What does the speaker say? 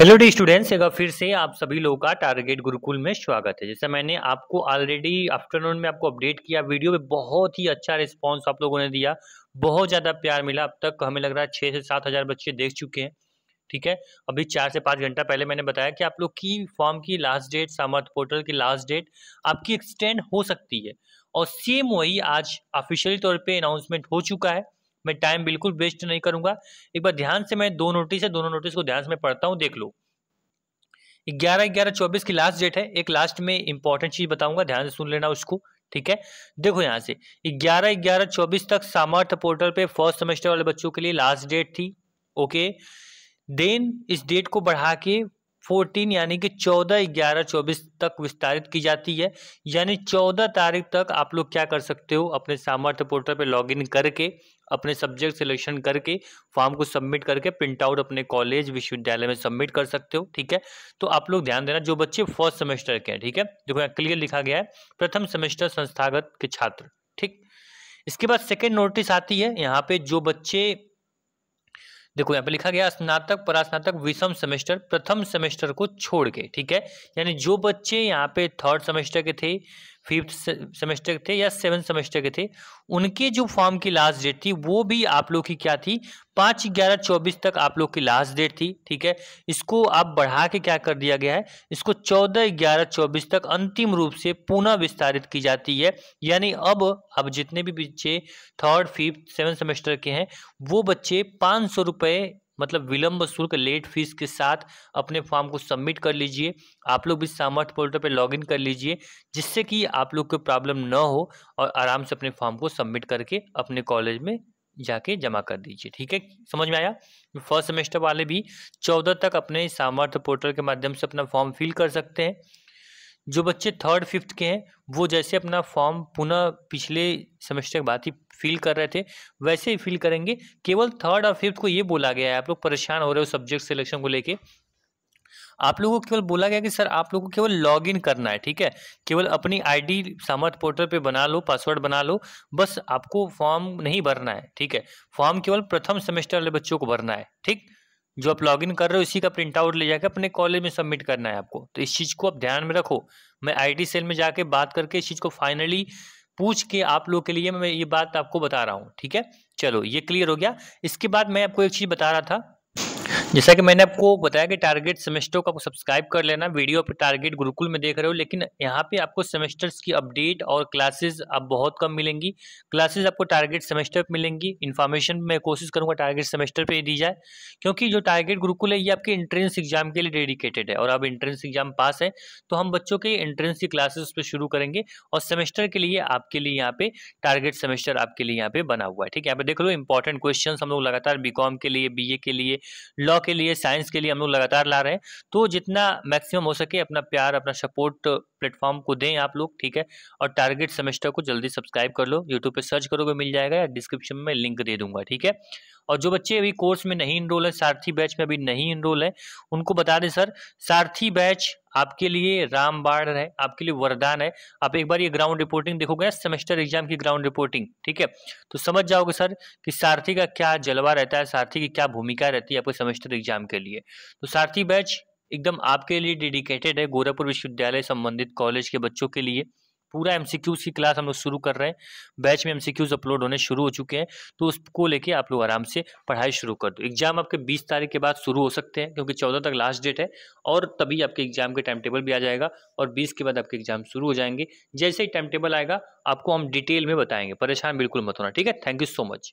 hello D students एक बार फिर से आप सभी लोगों का टारगेट गुरुकुल में स्वागत है जैसे मैंने आपको ऑलरेडी आफ्टरनून में आपको अपडेट किया वीडियो में बहुत ही अच्छा रिस्पांस आप लोगों ने दिया बहुत ज़्यादा प्यार मिला अब तक हमें लग रहा है छः से सात हज़ार बच्चे देख चुके हैं ठीक है अभी चार से पाँच घंटा पहले मैंने बताया कि आप लोग की फॉर्म की लास्ट डेट सामर्थ पोर्टल की लास्ट डेट आपकी एक्सटेंड हो सकती है और सेम वही आज ऑफिशियली तौर पर अनाउंसमेंट हो चुका है मैं टाइम बिल्कुल वेस्ट नहीं करूंगा एक बार ध्यान से मैं दो नोटिस है दोनों नोटिस को ध्यान से मैं पढ़ता हूँ देख लो ग्यारह ग्यारह चौबीस की लास्ट डेट है एक लास्ट में इंपॉर्टेंट चीज बताऊंगा ध्यान से सुन लेना उसको ठीक है देखो यहाँ से ग्यारह ग्यारह चौबीस तक सामर्थ्य पोर्टल पे फर्स्ट सेमेस्टर वाले बच्चों के लिए लास्ट डेट थी ओके देन इस डेट को बढ़ा के फोर्टीन यानी कि चौदह ग्यारह चौबीस तक विस्तारित की जाती है यानी चौदह तारीख तक आप लोग क्या कर सकते हो अपने सामर्थ्य पोर्टल पर लॉगिन करके अपने सब्जेक्ट सिलेक्शन करके फॉर्म को सबमिट करके प्रिंट आउट अपने कॉलेज विश्वविद्यालय में सबमिट कर सकते हो ठीक है तो आप लोग ध्यान देना जो बच्चे फर्स्ट सेमेस्टर के हैं ठीक है देखो यहाँ क्लियर लिखा गया है प्रथम सेमेस्टर संस्थागत के छात्र ठीक इसके बाद सेकेंड नोटिस आती है यहाँ पे जो बच्चे देखो यहाँ पे लिखा गया स्नातक परास्नातक विषम सेमेस्टर प्रथम सेमेस्टर को छोड़ के ठीक है यानी जो बच्चे यहाँ पे थर्ड सेमेस्टर के थे फिफ्थ सेमेस्टर के थे या सेवन सेमेस्टर के थे उनके जो फॉर्म की लास्ट डेट थी वो भी आप लोग की क्या थी पाँच ग्यारह चौबीस तक आप लोग की लास्ट डेट थी ठीक है इसको आप बढ़ा के क्या कर दिया गया है इसको चौदह ग्यारह चौबीस तक अंतिम रूप से पुनः विस्तारित की जाती है यानी अब अब जितने भी बच्चे थर्ड फिफ्थ सेवन सेमेस्टर के हैं वो बच्चे पाँच सौ रुपये मतलब विलंब शुल्क लेट फीस के साथ अपने फॉर्म को सबमिट कर लीजिए आप लोग भी सामर्थ पोर्टल पर लॉगिन कर लीजिए जिससे कि आप लोग को प्रॉब्लम ना हो और आराम से अपने फॉर्म को सबमिट करके अपने कॉलेज में जाके जमा कर दीजिए ठीक है समझ में आया फर्स्ट सेमेस्टर वाले भी चौदह तक अपने सामर्थ्य पोर्टल के माध्यम से अपना फॉर्म फिल कर सकते हैं जो बच्चे थर्ड फिफ्थ के हैं वो जैसे अपना फॉर्म पुनः पिछले सेमेस्टर के बाद ही फिल कर रहे थे वैसे ही फिल करेंगे केवल थर्ड और फिफ्थ को ये बोला गया है आप लोग परेशान हो रहे हो सब्जेक्ट सिलेक्शन को लेके आप लोगों को केवल बोला गया कि सर आप लोगों को केवल लॉग इन करना है ठीक है केवल अपनी आईडी सामर्थ पोर्टल पे बना लो पासवर्ड बना लो बस आपको फॉर्म नहीं भरना है ठीक है फॉर्म केवल प्रथम सेमेस्टर वाले बच्चों को भरना है ठीक जो आप लॉगिन कर रहे हो इसी का प्रिंट आउट ले जाकर अपने कॉलेज में सबमिट करना है आपको तो इस चीज़ को आप ध्यान में रखो मैं आईटी सेल में जाके बात करके इस चीज़ को फाइनली पूछ के आप लोग के लिए मैं ये बात आपको बता रहा हूँ ठीक है चलो ये क्लियर हो गया इसके बाद मैं आपको एक चीज़ बता रहा था जैसा कि मैंने आपको बताया कि टारगेट सेमेस्टर को सब्सक्राइब कर लेना वीडियो आप टारगेट गुरुकुल में देख रहे हो लेकिन यहाँ पे आपको सेमेस्टर्स की अपडेट और क्लासेस अब बहुत कम मिलेंगी क्लासेस आपको टारगेट सेमेस्टर पर मिलेंगी इन्फॉर्मेशन मैं कोशिश करूँगा टारगेट सेमेस्टर पर दी जाए क्योंकि जो टारगेट गुरुकुल है ये आपके इंट्रेंस एग्जाम के लिए डेडिकेटेड है और अब इंट्रेंस एग्जाम पास है तो हम बच्चों के इंट्रेंस की क्लासेस उस पर शुरू करेंगे और सेमेस्टर के लिए आपके लिए यहाँ पे टारगेट सेमेस्टर आपके लिए यहाँ पे बना हुआ है ठीक है यहाँ पे देख लो इंपॉर्टेंट क्वेश्चन हम लोग लगातार बी के लिए बी के लिए लॉ लॉ के लिए साइंस के लिए हम लोग लगातार ला रहे हैं तो जितना मैक्सिमम हो सके अपना प्यार अपना सपोर्ट प्लेटफॉर्म को दें आप लोग ठीक है और टारगेट सेमेस्टर को जल्दी सब्सक्राइब कर लो यूट्यूब पे सर्च करोगे मिल जाएगा या डिस्क्रिप्शन में लिंक दे दूंगा ठीक है और जो बच्चे अभी कोर्स में नहीं इनरोल है सारथी बैच में अभी नहीं इनरोल है उनको बता दें सर सारथी बैच आपके लिए रामबाण है आपके लिए वरदान है आप एक बार ये ग्राउंड रिपोर्टिंग देखोगे सेमेस्टर एग्जाम की ग्राउंड रिपोर्टिंग ठीक है तो समझ जाओगे सर कि सारथी का क्या जलवा रहता है सारथी की क्या भूमिका रहती है आपके सेमेस्टर एग्जाम के लिए तो सारथी बैच एकदम आपके लिए डेडिकेटेड है गोरखपुर विश्वविद्यालय संबंधित कॉलेज के बच्चों के लिए पूरा एम की क्लास हम लोग शुरू कर रहे हैं बैच में एम अपलोड होने शुरू हो चुके हैं तो उसको लेके आप लोग आराम से पढ़ाई शुरू कर दो एग्जाम आपके 20 तारीख के बाद शुरू हो सकते हैं क्योंकि 14 तक लास्ट डेट है और तभी आपके एग्जाम के टाइम टेबल भी आ जाएगा और 20 के बाद आपके एग्जाम शुरू हो जाएंगे जैसे ही टाइम टेबल आएगा आपको हम डिटेल में बताएंगे परेशान बिल्कुल मत होना ठीक है थैंक यू सो मच